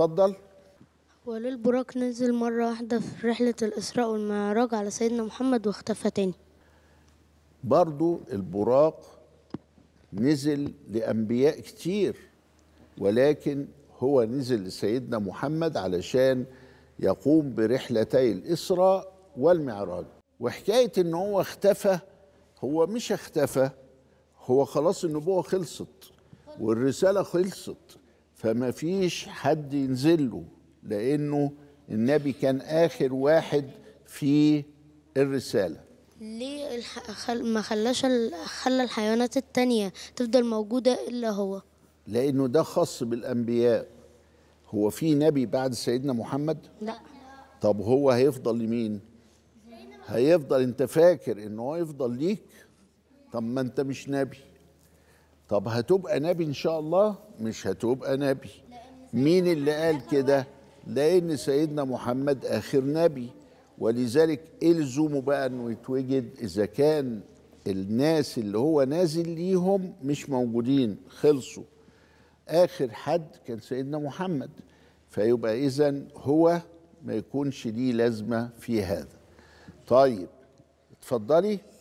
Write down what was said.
اتفضل وليه البراق نزل مرة واحدة في رحلة الإسراء والمعراج على سيدنا محمد واختفى تاني برضو البراق نزل لأنبياء كتير ولكن هو نزل لسيدنا محمد علشان يقوم برحلتي الإسراء والمعراج وحكاية إن هو اختفى هو مش اختفى هو خلاص النبوة خلصت والرسالة خلصت فما فيش حد ينزل له لانه النبي كان اخر واحد في الرساله ليه ما خلاش خلى الحيوانات التانية تفضل موجودة إلا هو لأنه ده خاص بالأنبياء هو في نبي بعد سيدنا محمد؟ لا طب هو هيفضل لمين؟ هيفضل انت فاكر ان هو يفضل ليك؟ طب ما انت مش نبي طب هتبقى نبي ان شاء الله مش هتبقى نبي مين اللي قال كده لان سيدنا محمد اخر نبي ولذلك الزموا بقى انه يتوجد اذا كان الناس اللي هو نازل ليهم مش موجودين خلصوا اخر حد كان سيدنا محمد فيبقى اذا هو ما يكونش ليه لازمه في هذا طيب اتفضلي